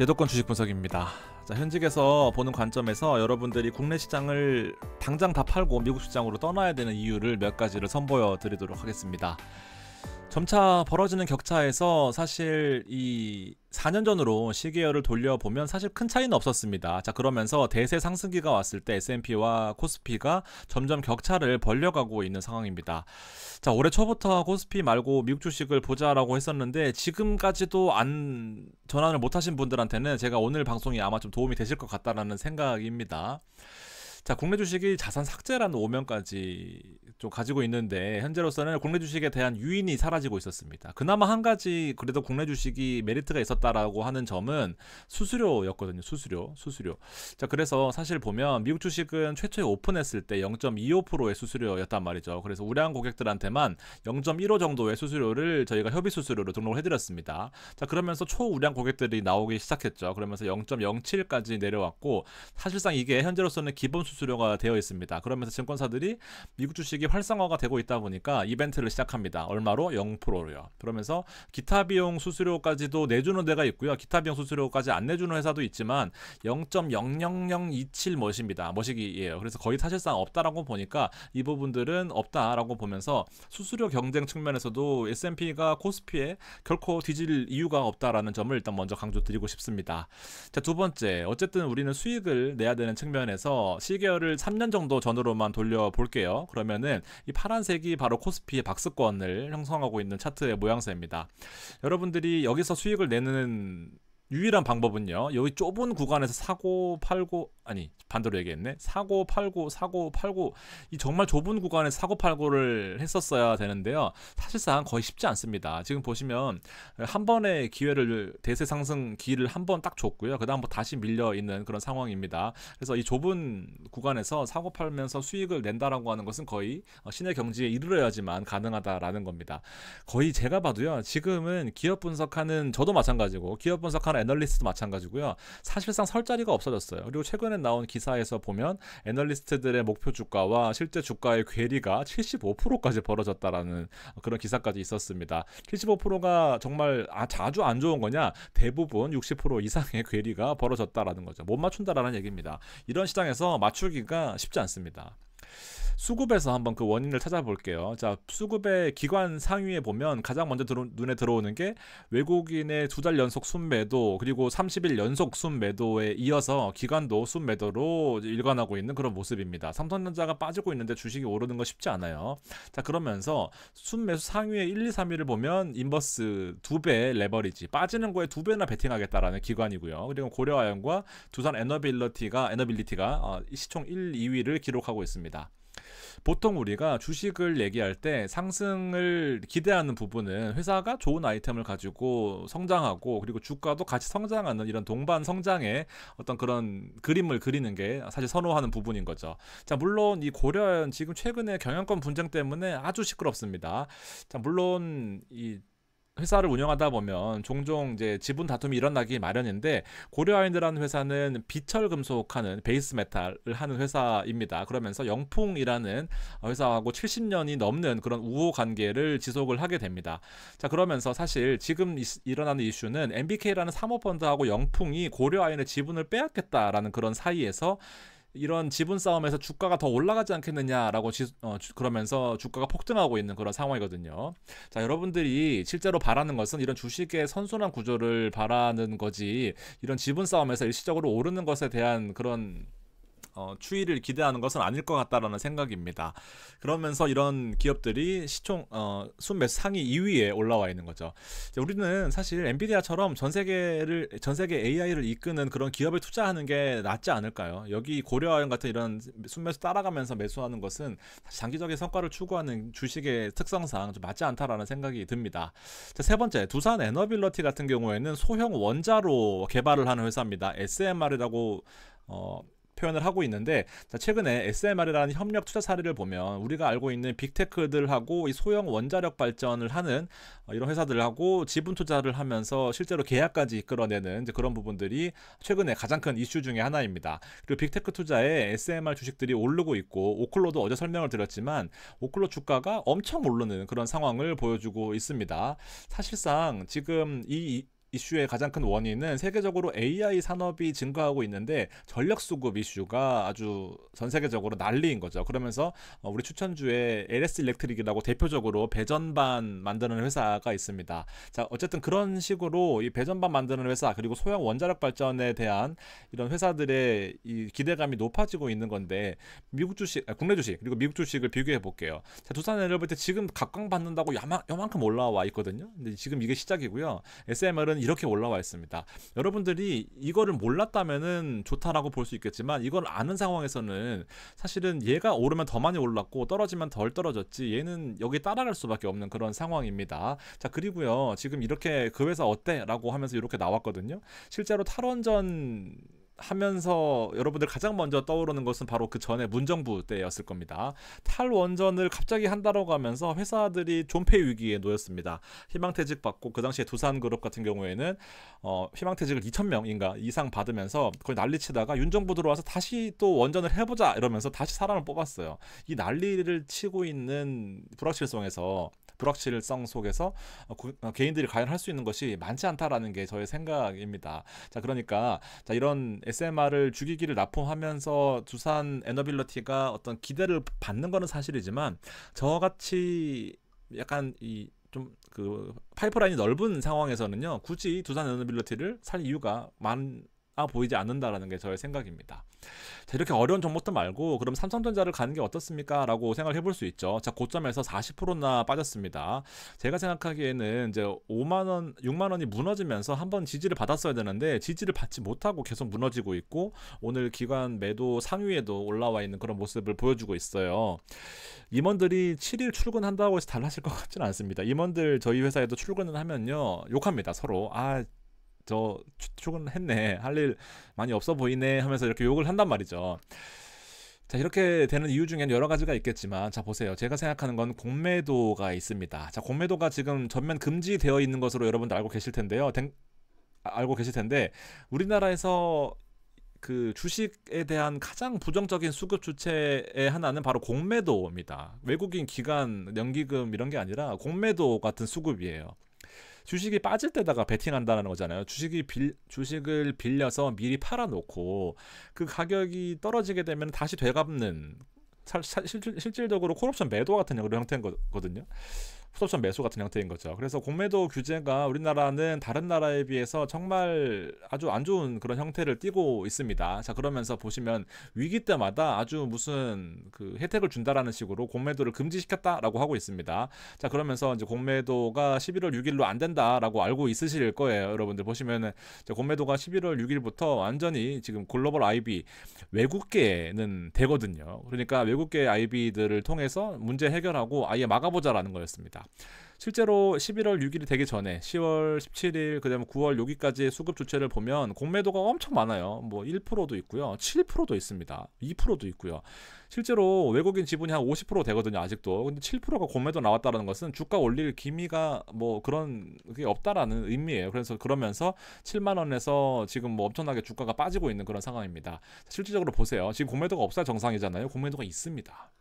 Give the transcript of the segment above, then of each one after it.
제도권 주식 분석입니다. 자, 현직에서 보는 관점에서 여러분들이 국내 시장을 당장 다 팔고 미국 시장으로 떠나야 되는 이유를 몇 가지를 선보여 드리도록 하겠습니다. 점차 벌어지는 격차에서 사실 이 4년 전으로 시계열을 돌려보면 사실 큰 차이는 없었습니다. 자 그러면서 대세 상승기가 왔을 때 S&P와 코스피가 점점 격차를 벌려가고 있는 상황입니다. 자 올해 초부터 코스피 말고 미국 주식을 보자라고 했었는데 지금까지도 안 전환을 못하신 분들한테는 제가 오늘 방송이 아마 좀 도움이 되실 것 같다라는 생각입니다. 자 국내 주식이 자산 삭제라는 오명까지 좀 가지고 있는데 현재로서는 국내 주식에 대한 유인이 사라지고 있었습니다. 그나마 한 가지 그래도 국내 주식이 메리트가 있었다라고 하는 점은 수수료였거든요. 수수료, 수수료. 자 그래서 사실 보면 미국 주식은 최초에 오픈했을 때 0.25%의 수수료였단 말이죠. 그래서 우량 고객들한테만 0.15 정도의 수수료를 저희가 협의 수수료로 등록을 해드렸습니다. 자 그러면서 초우량 고객들이 나오기 시작했죠. 그러면서 0.07까지 내려왔고 사실상 이게 현재로서는 기본 수수료가 되어 있습니다. 그러면서 증권사들이 미국 주식이 활성화가 되고 있다 보니까 이벤트를 시작합니다. 얼마로? 0%로요. 그러면서 기타 비용 수수료까지도 내주는 데가 있고요. 기타 비용 수수료까지 안 내주는 회사도 있지만 0.00027 멋입니다. 멋시기예요 그래서 거의 사실상 없다라고 보니까 이 부분들은 없다라고 보면서 수수료 경쟁 측면에서도 S&P가 코스피에 결코 뒤질 이유가 없다라는 점을 일단 먼저 강조드리고 싶습니다. 자, 두 번째. 어쨌든 우리는 수익을 내야 되는 측면에서 시계열을 3년 정도 전으로만 돌려볼게요. 그러면은 보시면이 파란색이 바로 코스피의 박스권을 형성하고 있는 차트의 모양새입니다. 여러분들이 여기서 수익을 내는 유일한 방법은요. 여기 좁은 구간에서 사고 팔고 아니 반대로 얘기했네 사고 팔고 사고 팔고 이 정말 좁은 구간에 사고 팔고를 했었어야 되는데요 사실상 거의 쉽지 않습니다 지금 보시면 한 번의 기회를 대세 상승 기회를 한 번 딱 줬고요 그 다음 뭐 다시 밀려 있는 그런 상황입니다 그래서 이 좁은 구간에서 사고 팔면서 수익을 낸다라고 하는 것은 거의 신의 어, 경지에 이르러야지만 가능하다라는 겁니다 거의 제가 봐도요 지금은 기업 분석하는 저도 마찬가지고 기업 분석하는 애널리스트도 마찬가지고요 사실상 설 자리가 없어졌어요 그리고 최근에 나온 기사에서 보면 애널리스트들의 목표 주가와 실제 주가의 괴리가 75%까지 벌어졌다라는 그런 기사까지 있었습니다. 75%가 정말 아, 자주 안 좋은 거냐? 대부분 60% 이상의 괴리가 벌어졌다라는 거죠. 못 맞춘다라는 얘기입니다. 이런 시장에서 맞추기가 쉽지 않습니다. 수급에서 한번 그 원인을 찾아볼게요. 자, 수급의 기관 상위에 보면 가장 먼저 들어, 눈에 들어오는 게 외국인의 두 달 연속 순매도 그리고 30일 연속 순매도에 이어서 기관도 순매도로 일관하고 있는 그런 모습입니다. 삼성전자가 빠지고 있는데 주식이 오르는 거 쉽지 않아요. 자, 그러면서 순매수 상위의 1, 2, 3위를 보면 인버스 두 배 레버리지 빠지는 거에 두 배나 베팅하겠다라는 기관이고요. 그리고 고려아연과 두산 에너빌리티가 에너빌리티가 어, 시총 1, 2위를 기록하고 있습니다. 겁니다. 보통 우리가 주식을 얘기할 때 상승을 기대하는 부분은 회사가 좋은 아이템을 가지고 성장하고 그리고 주가도 같이 성장하는 이런 동반 성장의 어떤 그런 그림을 그리는 게 사실 선호하는 부분인 거죠. 자, 물론 이 고려는 지금 최근에 경영권 분쟁 때문에 아주 시끄럽습니다. 자, 물론 이 회사를 운영하다 보면 종종 이제 지분 다툼이 일어나기 마련인데 고려아인드라는 회사는 비철 금속하는 베이스 메탈을 하는 회사입니다. 그러면서 영풍이라는 회사하고 70년이 넘는 그런 우호 관계를 지속을 하게 됩니다. 자 그러면서 사실 지금 일어나는 이슈는 MBK라는 사모펀드하고 영풍이 고려아인의 지분을 빼앗겠다라는 그런 사이에서 이런 지분 싸움에서 주가가 더 올라가지 않겠느냐라고 지, 어, 주, 그러면서 주가가 폭등하고 있는 그런 상황이거든요. 자, 여러분들이 실제로 바라는 것은 이런 주식의 선순환 구조를 바라는 거지 이런 지분 싸움에서 일시적으로 오르는 것에 대한 그런 어, 추이를 기대하는 것은 아닐 것 같다라는 생각입니다. 그러면서 이런 기업들이 시총 어, 순매수 상위 2위에 올라와 있는 거죠. 우리는 사실 엔비디아처럼 전 세계를 전 세계 AI를 이끄는 그런 기업에 투자하는 게 낫지 않을까요? 여기 고려아연 같은 이런 순매수 따라가면서 매수하는 것은 장기적인 성과를 추구하는 주식의 특성상 좀 맞지 않다라는 생각이 듭니다. 자, 세 번째 두산 에너빌러티 같은 경우에는 소형 원자로 개발을 하는 회사입니다. SMR이라고 어, 표현을 하고 있는데 자, 최근에 SMR이라는 협력 투자 사례를 보면 우리가 알고 있는 빅테크들하고 이 소형 원자력 발전을 하는 어, 이런 회사들하고 지분 투자를 하면서 실제로 계약까지 이끌어내는 그런 부분들이 최근에 가장 큰 이슈 중의 하나입니다. 그리고 빅테크 투자에 SMR 주식들이 오르고 있고 오클로도 어제 설명을 드렸지만 오클로 주가가 엄청 오르는 그런 상황을 보여주고 있습니다. 사실상 지금 이 이슈의 가장 큰 원인은 세계적으로 AI 산업이 증가하고 있는데 전력 수급 이슈가 아주 전 세계적으로 난리인 거죠. 그러면서 어, 우리 추천주에 LS 일렉트릭이라고 대표적으로 배전반 만드는 회사가 있습니다. 자, 어쨌든 그런 식으로 이 배전반 만드는 회사 그리고 소형 원자력 발전에 대한 이런 회사들의 이 기대감이 높아지고 있는 건데 미국 주식, 아, 국내 주식 그리고 미국 주식을 비교해 볼게요. 자, 두산 엘리베이터 지금 각광 받는다고 야만, 요만큼 올라와 있거든요. 근데 지금 이게 시작이고요. SMR은 이렇게 올라와 있습니다. 여러분들이 이거를 몰랐다면 좋다라고 볼 수 있겠지만 이걸 아는 상황에서는 사실은 얘가 오르면 더 많이 올랐고 떨어지면 덜 떨어졌지 얘는 여기 따라갈 수밖에 없는 그런 상황입니다. 자 그리고요 지금 이렇게 그 회사 어때라고 하면서 이렇게 나왔거든요. 실제로 탈원전 하면서 여러분들 가장 먼저 떠오르는 것은 바로 그 전에 문정부 때였을 겁니다. 탈원전을 갑자기 한다라고 하면서 회사들이 존폐 위기에 놓였습니다. 희망퇴직 받고 그 당시에 두산그룹 같은 경우에는 어, 희망퇴직을 2천명인가 이상 받으면서 거의 난리치다가 윤정부 들어와서 다시 또 원전을 해보자 이러면서 다시 사람을 뽑았어요. 이 난리를 치고 있는 불확실성에서 불확실성 속에서 어, 어, 개인들이 과연 할 수 있는 것이 많지 않다라는 게 저의 생각입니다. 자 그러니까 자 이런 SMR을 주기기를 납품하면서 두산 에너빌러티가 어떤 기대를 받는 거는 사실이지만 저같이 약간 이 좀 그 파이프라인이 넓은 상황에서는요 굳이 두산 에너빌리티를 살 이유가 많 아, 보이지 않는다라는 게 저의 생각입니다. 자, 이렇게 어려운 종목들 말고 그럼 삼성전자를 가는 게 어떻습니까? 라고 생각을 해볼 수 있죠. 자, 고점에서 40%나 빠졌습니다. 제가 생각하기에는 이제 5만 원, 6만 원이 무너지면서 한번 지지를 받았어야 되는데 지지를 받지 못하고 계속 무너지고 있고 오늘 기관 매도 상위에도 올라와 있는 그런 모습을 보여주고 있어요. 임원들이 7일 출근한다고 해서 달라질 것 같지는 않습니다. 임원들 저희 회사에도 출근을 하면요. 욕합니다. 서로. 아, 저 출근했네 할 일 많이 없어 보이네 하면서 이렇게 욕을 한단 말이죠. 자 이렇게 되는 이유 중에는 여러 가지가 있겠지만 자 보세요 제가 생각하는 건 공매도가 있습니다 자 공매도가 지금 전면 금지되어 있는 것으로 여러분들 알고 계실 텐데요 댕, 아, 알고 계실 텐데 우리나라에서 그 주식에 대한 가장 부정적인 수급 주체의 하나는 바로 공매도입니다. 외국인 기간 연기금 이런 게 아니라 공매도 같은 수급이에요. 주식이 빠질 때다가 베팅한다는 거잖아요. 주식이 빌 주식을 빌려서 미리 팔아 놓고 그 가격이 떨어지게 되면 다시 되갚는 사, 실질, 적으로 콜옵션 매도 같은 형태인 거거든요. 푸옵션 매수 같은 형태인 거죠. 그래서 공매도 규제가 우리나라는 다른 나라에 비해서 정말 아주 안 좋은 그런 형태를 띠고 있습니다. 자 그러면서 보시면 위기 때마다 아주 무슨 그 혜택을 준다라는 식으로 공매도를 금지시켰다라고 하고 있습니다. 자 그러면서 이제 공매도가 11월 6일로 안 된다라고 알고 있으실 거예요. 여러분들 보시면은 공매도가 11월 6일부터 완전히 지금 글로벌 IB 외국계는 되거든요. 그러니까 외국계 IB들을 통해서 문제 해결하고 아예 막아보자라는 거였습니다. 있습니다. 실제로 11월 6일이 되기 전에 10월 17일 그다음에 9월 여기까지 의 수급 주체를 보면 공매도가 엄청 많아요. 뭐 1%도 있고요. 7%도 있습니다. 2%도 있고요. 실제로 외국인 지분이 한 50% 되거든요. 아직도. 근데 7%가 공매도 나왔다라는 것은 주가 올릴 기미가 뭐 그런 게 없다라는 의미예요. 그래서 그러면서 7만 원에서 지금 뭐 엄청나게 주가가 빠지고 있는 그런 상황입니다. 실질적으로 보세요. 지금 공매도가 없어 정상이잖아요. 공매도가 있습니다.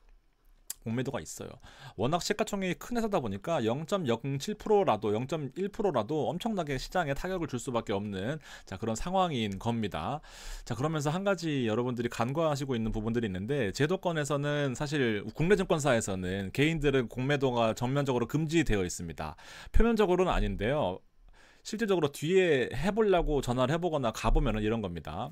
공매도가 있어요. 워낙 시가총액이 큰 회사다 보니까 0.07%라도 0.1%라도 엄청나게 시장에 타격을 줄 수밖에 없는 자 그런 상황인 겁니다. 자 그러면서 한 가지 여러분들이 간과하시고 있는 부분들이 있는데 제도권에서는 사실 국내 증권사에서는 개인들은 공매도가 전면적으로 금지되어 있습니다. 표면적으로는 아닌데요. 실질적으로 뒤에 해보려고 전화를 해보거나 가보면 이런 겁니다.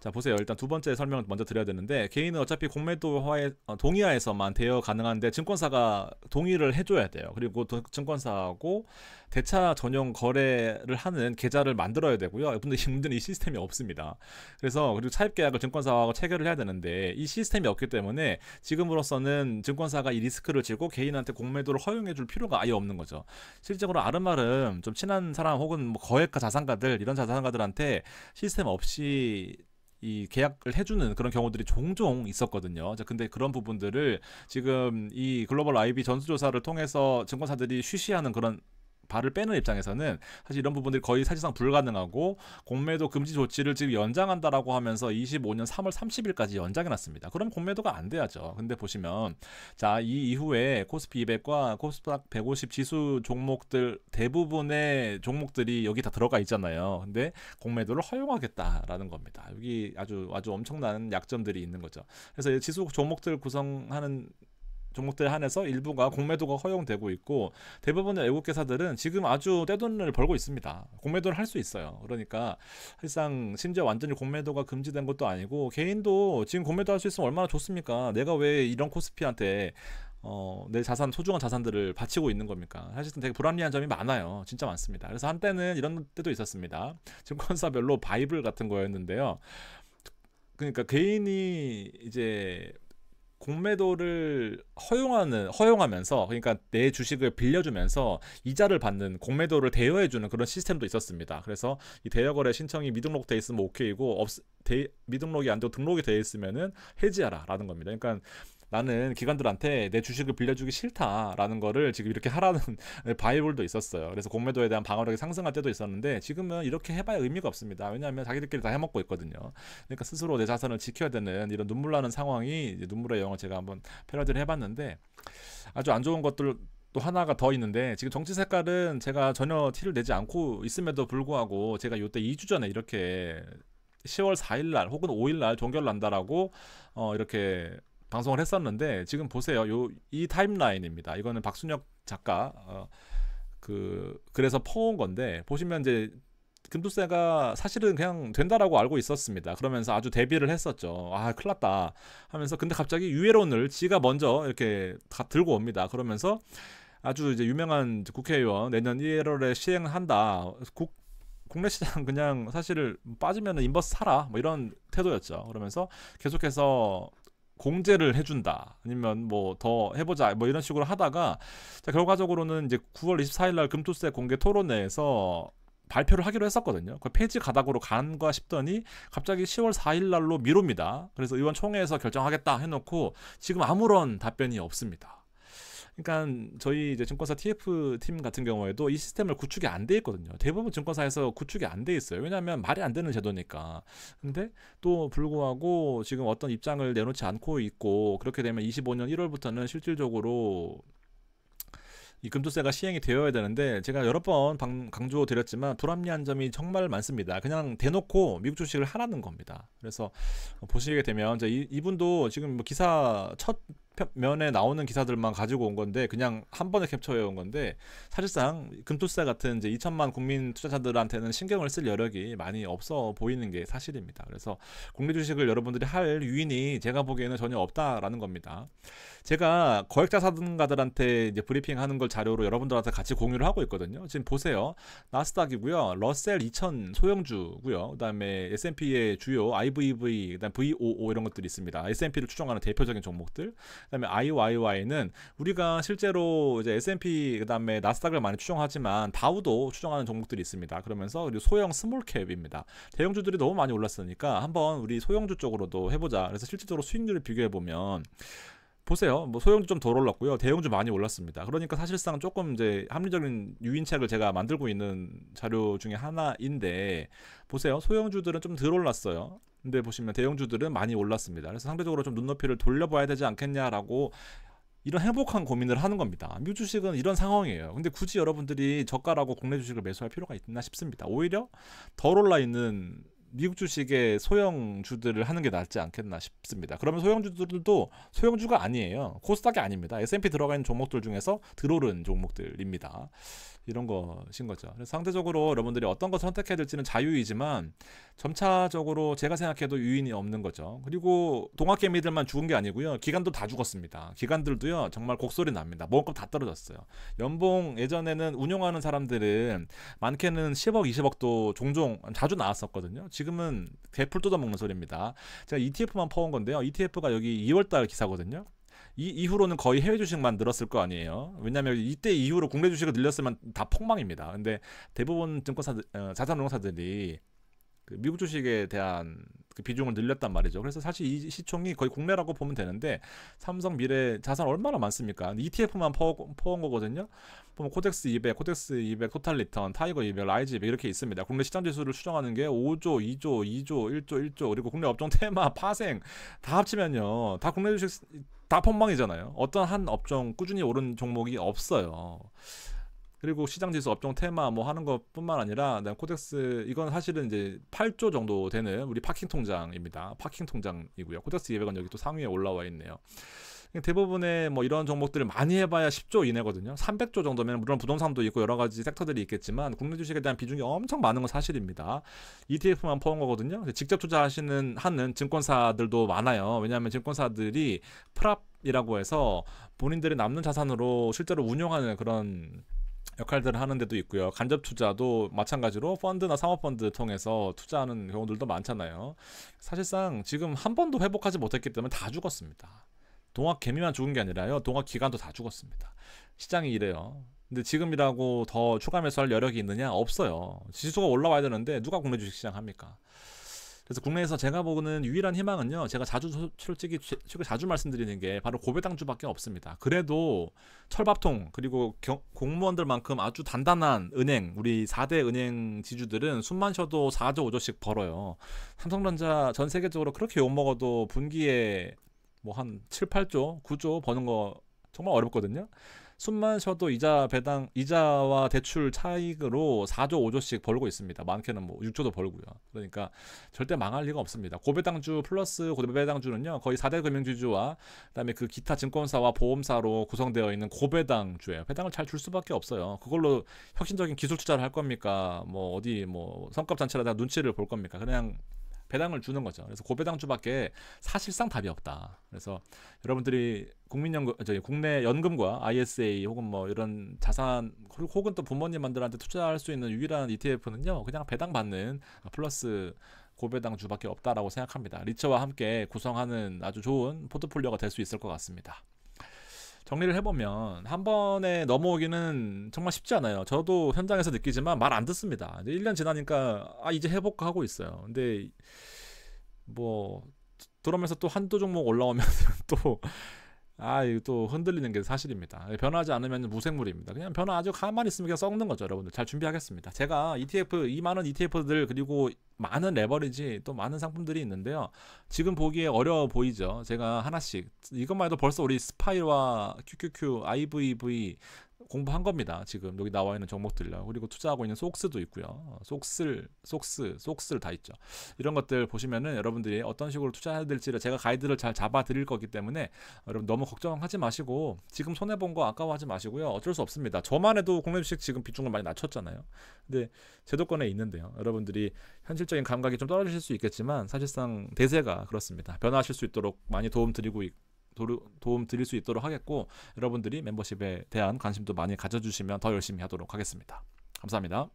자 보세요. 일단 두 번째 설명을 먼저 드려야 되는데 개인은 어차피 공매도화에 어, 동의하에서만 대여 가능한데 증권사가 동의를 해줘야 돼요. 그리고 도, 증권사하고 대차 전용 거래를 하는 계좌를 만들어야 되고요. 근데 이분들은 이 시스템이 없습니다. 그래서 그리고 차입계약을 증권사하고 체결을 해야 되는데 이 시스템이 없기 때문에 지금으로서는 증권사가 이 리스크를 지고 개인한테 공매도를 허용해줄 필요가 아예 없는 거죠. 실제로 아름아름 좀 친한 사람 혹은 혹은 뭐 거액가 자산가들 이런 자산가들한테 시스템 없이 이 계약을 해주는 그런 경우들이 종종 있었거든요. 근데 그런 부분들을 지금 이 글로벌 IB 전수조사를 통해서 증권사들이 쉬쉬하는 그런 발을 빼는 입장에서는 사실 이런 부분들이 거의 사실상 불가능하고 공매도 금지 조치를 지금 연장한다라고 하면서 25년 3월 30일까지 연장해 놨습니다. 그럼 공매도가 안 돼야죠. 근데 보시면 자, 이 이후에 코스피 200과 코스닥 150 지수 종목들 대부분의 종목들이 여기 다 들어가 있잖아요. 근데 공매도를 허용하겠다라는 겁니다. 여기 아주 아주 엄청난 약점들이 있는 거죠. 그래서 지수 종목들 구성하는 종목들 한해서 일부가 공매도가 허용되고 있고 대부분의 외국회사들은 지금 아주 떼돈을 벌고 있습니다. 공매도를 할 수 있어요. 그러니까 사실상 심지어 완전히 공매도가 금지된 것도 아니고 개인도 지금 공매도 할 수 있으면 얼마나 좋습니까? 내가 왜 이런 코스피한테 어, 내 자산, 소중한 자산들을 바치고 있는 겁니까? 사실은 되게 불합리한 점이 많아요. 진짜 많습니다. 그래서 한때는 이런 때도 있었습니다. 증권사별로 바이블 같은 거였는데요. 그러니까 개인이 이제 공매도를 허용하는 허용하면서 그러니까 내 주식을 빌려주면서 이자를 받는 공매도를 대여해주는 그런 시스템도 있었습니다. 그래서 이 대여거래 신청이 미등록돼 있으면 오케이고 없, 대, 미등록이 안 되고 등록이 돼 있으면은 해지하라라는 겁니다. 그러니까 나는 기관들한테 내 주식을 빌려주기 싫다라는 거를 지금 이렇게 하라는 바이블도 있었어요. 그래서 공매도에 대한 방어력이 상승할 때도 있었는데 지금은 이렇게 해봐야 의미가 없습니다. 왜냐하면 자기들끼리 다 해먹고 있거든요. 그러니까 스스로 내 자산을 지켜야 되는 이런 눈물 나는 상황이 이제 눈물의 영어 제가 한번 패러디를 해봤는데 아주 안 좋은 것들 또 하나가 더 있는데 지금 정치 색깔은 제가 전혀 티를 내지 않고 있음에도 불구하고 제가 이때 2주 전에 이렇게 10월 4일 날 혹은 5일 날 종결 난다라고 어 이렇게 방송을 했었는데 지금 보세요. 요이 타임라인입니다. 이거는 박순혁 작가 어, 그 그래서 퍼온 건데 보시면 이제 금두세가 사실은 그냥 된다라고 알고 있었습니다. 그러면서 아주 대비를 했었죠. 아, 큰일 났다 하면서 근데 갑자기 유해론을 지가 먼저 이렇게 다 들고 옵니다. 그러면서 아주 이제 유명한 국회의원 내년 1월에 시행한다. 국 국내 시장 그냥 사실 빠지면 인버스 사라 뭐 이런 태도였죠. 그러면서 계속해서 공제를 해준다 아니면 뭐 더 해보자 뭐 이런 식으로 하다가 자 결과적으로는 이제 9월 24일 날 금토세 공개 토론회에서 발표를 하기로 했었거든요. 그 폐지 가닥으로 간가 싶더니 갑자기 10월 4일 날로 미룹니다. 그래서 의원총회에서 결정하겠다 해놓고 지금 아무런 답변이 없습니다. 그러니까 저희 이제 증권사 TF 팀 같은 경우에도 이 시스템을 구축이 안 돼 있거든요. 대부분 증권사에서 구축이 안 돼 있어요. 왜냐하면 말이 안 되는 제도니까. 근데 또 불구하고 지금 어떤 입장을 내놓지 않고 있고 그렇게 되면 25년 1월부터는 실질적으로 이 금토세가 시행이 되어야 되는데 제가 여러 번 강조드렸지만 불합리한 점이 정말 많습니다. 그냥 대놓고 미국 주식을 하라는 겁니다. 그래서 보시게 되면 이제 이, 분도 지금 뭐 기사 첫 면에 나오는 기사들만 가지고 온 건데 그냥 한 번에 캡처해 온 건데 사실상 금투사 같은 이제 2천만 국민 투자자들한테는 신경을 쓸 여력이 많이 없어 보이는 게 사실입니다. 그래서 국내 주식을 여러분들이 할 유인이 제가 보기에는 전혀 없다라는 겁니다. 제가 거액자산가들한테 이제 브리핑하는 걸 자료로 여러분들한테 같이 공유를 하고 있거든요. 지금 보세요. 나스닥이고요. 러셀 2000 소형주고요. 그다음에 S&P의 주요 IVV, 그다음 VOO 이런 것들이 있습니다. S&P를 추정하는 대표적인 종목들. 그다음에 IYY는 우리가 실제로 이제 S&P 그다음에 나스닥을 많이 추정하지만 다우도 추정하는 종목들이 있습니다. 그러면서 그리고 소형 스몰캡입니다. 대형주들이 너무 많이 올랐으니까 한번 우리 소형주 쪽으로도 해보자. 그래서 실제적으로 수익률을 비교해 보면 보세요. 뭐 소형도 좀덜 올랐고요. 대형도 많이 올랐습니다. 그러니까 사실상 조금 이제 합리적인 유인책을 제가 만들고 있는 자료 중에 하나인데 보세요. 소형주들은 좀 덜 올랐어요. 근데 보시면 대형주들은 많이 올랐습니다. 그래서 상대적으로 좀 눈높이를 돌려봐야 되지 않겠냐라고 이런 행복한 고민을 하는 겁니다. 뮤주식은 이런 상황이에요. 근데 굳이 여러분들이 저가라고 국내 주식을 매수할 필요가 있나 싶습니다. 오히려 덜 올라 있는 미국 주식의 소형주들을 하는 게 낫지 않겠나 싶습니다. 그러면 소형주들도 소형주가 아니에요. 코스닥이 아닙니다. S&P 들어가 있는 종목들 중에서 들어오른 종목들입니다. 이런 것인 거죠. 그래서 상대적으로 여러분들이 어떤 것을 선택해야 될지는 자유이지만 점차적으로 제가 생각해도 유인이 없는 거죠. 그리고 동학개미들만 죽은 게 아니고요. 기간도 다 죽었습니다. 기간들도요. 정말 곡소리 납니다. 먹을것 다 떨어졌어요. 연봉 예전에는 운영하는 사람들은 많게는 10억, 20억도 종종 자주 나왔었거든요. 지금은 대풀 뜯어먹는 소리입니다. 제가 ETF만 퍼온 건데요. ETF가 여기 2월달 기사거든요. 이 이후로는 거의 해외 주식만 늘었을 거 아니에요. 왜냐하면 이때 이후로 국내 주식을 늘렸으면 다 폭망입니다. 근데 대부분 증권사 어, 자산운용사들이 그 미국 주식에 대한 그 비중을 늘렸단 말이죠. 그래서 사실 이 시총이 거의 국내라고 보면 되는데 삼성 미래 자산 얼마나 많습니까? ETF만 퍼온 거거든요. 보면 코덱스 200, 코덱스 200, 토탈 리턴, 타이거 200, 라이즈 200 이렇게 있습니다. 국내 시장 지수를 추정하는 게 5조, 2조, 2조, 1조, 1조 그리고 국내 업종 테마, 파생 다 합치면요. 다 국내 주식 다 펑망이잖아요. 어떤 한 업종 꾸준히 오른 종목이 없어요. 그리고 시장 지수 업종 테마 뭐 하는 것뿐만 아니라 코덱스 이건 사실은 이제 8조 정도 되는 우리 파킹 통장입니다. 파킹 통장이고요. 코덱스 200은 여기 또 상위에 올라와 있네요. 대부분의 뭐 이런 종목들을 많이 해봐야 10조 이내거든요. 300조 정도면 물론 부동산도 있고 여러 가지 섹터들이 있겠지만 국내 주식에 대한 비중이 엄청 많은 건 사실입니다. ETF만 포함 거거든요. 직접 투자하시는 하는 증권사들도 많아요. 왜냐하면 증권사들이 프랍이라고 해서 본인들이 남는 자산으로 실제로 운영하는 그런 역할들을 하는 데도 있고요. 간접 투자도 마찬가지로 펀드나 상업펀드 통해서 투자하는 경우들도 많잖아요. 사실상 지금 한 번도 회복하지 못했기 때문에 다 죽었습니다. 동학 개미만 죽은 게 아니라요. 동학 기관도 다 죽었습니다. 시장이 이래요. 근데 지금이라고 더 추가 매수할 여력이 있느냐? 없어요. 지수가 올라와야 되는데 누가 국내 주식 시장 합니까? 그래서 국내에서 제가 보는 유일한 희망은요. 제가 자주 솔직히 최근 자주 말씀드리는 게 바로 고배당주밖에 없습니다. 그래도 철밥통 그리고 경, 공무원들만큼 아주 단단한 은행 우리 4대 은행 지주들은 숨만 쉬어도 4조 5조씩 벌어요. 삼성전자 전 세계적으로 그렇게 욕먹어도 분기에 뭐한 7, 8조, 9조 버는 거 정말 어렵거든요. 숨만 쉬어도 이자 배당 이자와 대출 차익으로 4조 5조씩 벌고 있습니다. 많게는 뭐 6조도 벌고요. 그러니까 절대 망할 리가 없습니다. 고배당주 플러스 고배당주는요. 거의 4대 금융주주와 그다음에 그 기타 증권사와 보험사로 구성되어 있는 고배당주예요. 배당을 잘 줄 수밖에 없어요. 그걸로 혁신적인 기술 투자를 할 겁니까? 뭐 어디 뭐 성값 잔치라다 눈치를 볼 겁니까? 그냥 배당을 주는 거죠. 그래서 고배당주밖에 사실상 답이 없다. 그래서 여러분들이 국민연금 아, 저희 국내 연금과 ISA 혹은 뭐 이런 자산 혹은 또 부모님들한테 투자할 수 있는 유일한 ETF는요. 그냥 배당 받는 플러스 고배당주밖에 없다라고 생각합니다. 리처와 함께 구성하는 아주 좋은 포트폴리오가 될 수 있을 것 같습니다. 정리를 해보면 한 번에 넘어오기는 정말 쉽지 않아요. 저도 현장에서 느끼지만 말 안 듣습니다. 이제 1년 지나니까 아 이제 해볼까 하고 있어요. 근데 뭐 그러면서 또 한두 종목 올라오면 또 아, 이거 또 흔들리는 게 사실입니다. 변하지 않으면 무생물입니다. 그냥 변화 아주 가만히 있으면 그냥 썩는 거죠, 여러분들. 잘 준비하겠습니다. 제가 ETF, 2만원 ETF들, 그리고 많은 레버리지, 또 많은 상품들이 있는데요. 지금 보기에 어려워 보이죠? 제가 하나씩. 이것만 해도 벌써 우리 스파이와 QQQ, IVV, 공부한 겁니다. 지금 여기 나와 있는 종목들요. 그리고 투자하고 있는 속스도 있고요. 어, 속슬, 속스, 속슬 다 있죠. 이런 것들 보시면은 여러분들이 어떤 식으로 투자해야 될지를 제가 가이드를 잘 잡아 드릴 거기 때문에 여러분 너무 걱정하지 마시고 지금 손해 본 거 아까워하지 마시고요. 어쩔 수 없습니다. 저만 해도 국내 주식 지금 비중을 많이 낮췄잖아요. 근데 제도권에 있는데요. 여러분들이 현실적인 감각이 좀 떨어지실 수 있겠지만 사실상 대세가 그렇습니다. 변화하실 수 있도록 많이 도움 드리고 있고 도움 드릴 수 있도록 하겠고 여러분들이 멤버십에 대한 관심도 많이 가져주시면 더 열심히 하도록 하겠습니다. 감사합니다.